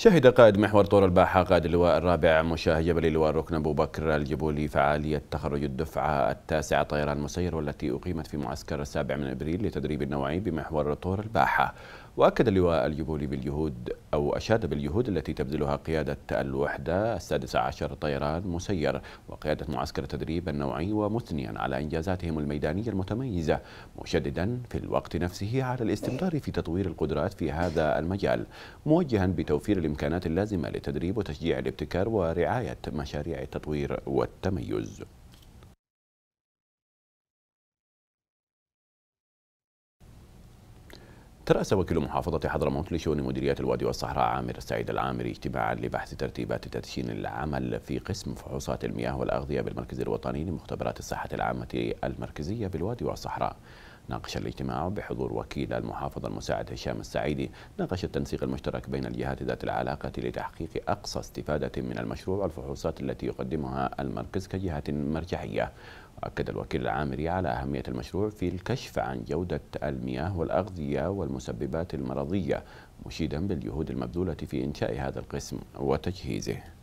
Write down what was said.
شهد قائد محور طور الباحة قائد اللواء الرابع مشاه جبلي اللواء الركن أبو بكر الجبولي فعالية تخرج الدفعة التاسعة طيران مسير والتي أقيمت في معسكر السابع من أبريل لتدريب النوعي بمحور طور الباحة وأكد اللواء الجبولي بالجهود أو أشاد بالجهود التي تبذلها قيادة الوحدة السادسة عشر طيران مسير وقيادة معسكر التدريب النوعي ومثنيا على إنجازاتهم الميدانية المتميزة مشددا في الوقت نفسه على الاستمرار في تطوير القدرات في هذا المجال موجها بتوفير الإمكانات اللازمة لتدريب وتشجيع الابتكار ورعاية مشاريع التطوير والتميز ترأس وكيل محافظة حضرموت لشؤون مديرية الوادي والصحراء عامر السعيد العامري اجتماعا لبحث ترتيبات تدشين العمل في قسم فحوصات المياه والأغذية بالمركز الوطني لمختبرات الصحة العامة المركزية بالوادي والصحراء ناقش الاجتماع بحضور وكيل المحافظ المساعد هشام السعيدي ناقش التنسيق المشترك بين الجهات ذات العلاقة لتحقيق أقصى استفادة من المشروع والفحوصات التي يقدمها المركز كجهة مرجعية أكد الوكيل العامري على أهمية المشروع في الكشف عن جودة المياه والأغذية والمسببات المرضية مشيدا بالجهود المبذولة في إنشاء هذا القسم وتجهيزه